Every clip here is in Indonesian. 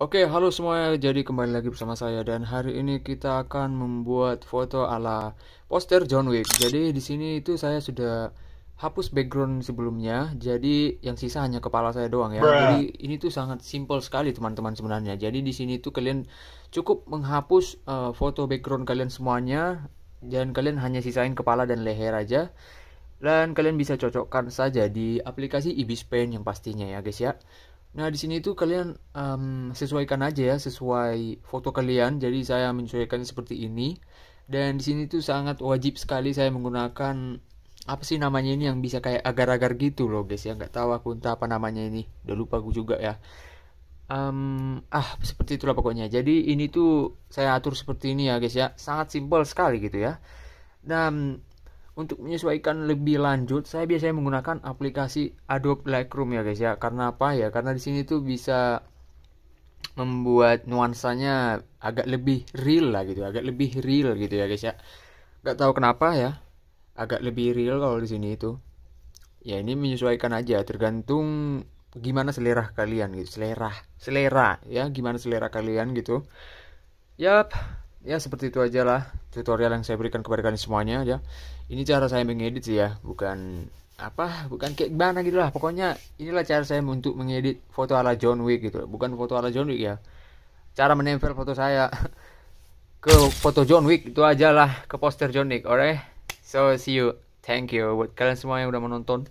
Oke, halo semuanya. Jadi kembali lagi bersama saya dan hari ini kita akan membuat foto ala poster John Wick. Jadi di sini itu saya sudah hapus background sebelumnya. Jadi yang sisa hanya kepala saya doang ya. Jadi ini tuh sangat simple sekali teman-teman sebenarnya. Jadi di sini tuh kalian cukup menghapus uh, foto background kalian semuanya dan kalian hanya sisain kepala dan leher aja. Dan kalian bisa cocokkan saja di aplikasi Ibis Paint yang pastinya ya guys ya. Nah, di sini itu kalian um, sesuaikan aja ya sesuai foto kalian. Jadi saya menyesuaikan seperti ini. Dan di sini itu sangat wajib sekali saya menggunakan apa sih namanya ini yang bisa kayak agar-agar gitu loh guys ya nggak tahu aku entah apa namanya ini udah lupa aku juga ya um, ah seperti itulah pokoknya jadi ini tuh saya atur seperti ini ya guys ya sangat simpel sekali gitu ya dan untuk menyesuaikan lebih lanjut, saya biasanya menggunakan aplikasi Adobe Lightroom ya guys ya. Karena apa ya? Karena di sini tuh bisa membuat nuansanya agak lebih real lah gitu, agak lebih real gitu ya guys ya. Gak tahu kenapa ya, agak lebih real kalau di sini itu. Ya ini menyesuaikan aja, tergantung gimana selera kalian gitu, selera, selera ya, gimana selera kalian gitu. Yap, ya seperti itu aja lah tutorial yang saya berikan kepada kalian semuanya ya ini cara saya mengedit sih ya bukan apa bukan kayak gimana gitu lah pokoknya inilah cara saya untuk mengedit foto ala John Wick gitu bukan foto ala John Wick ya cara menempel foto saya ke foto John Wick itu aja lah ke poster John Wick alright so see you thank you buat kalian semua yang udah menonton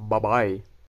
bye bye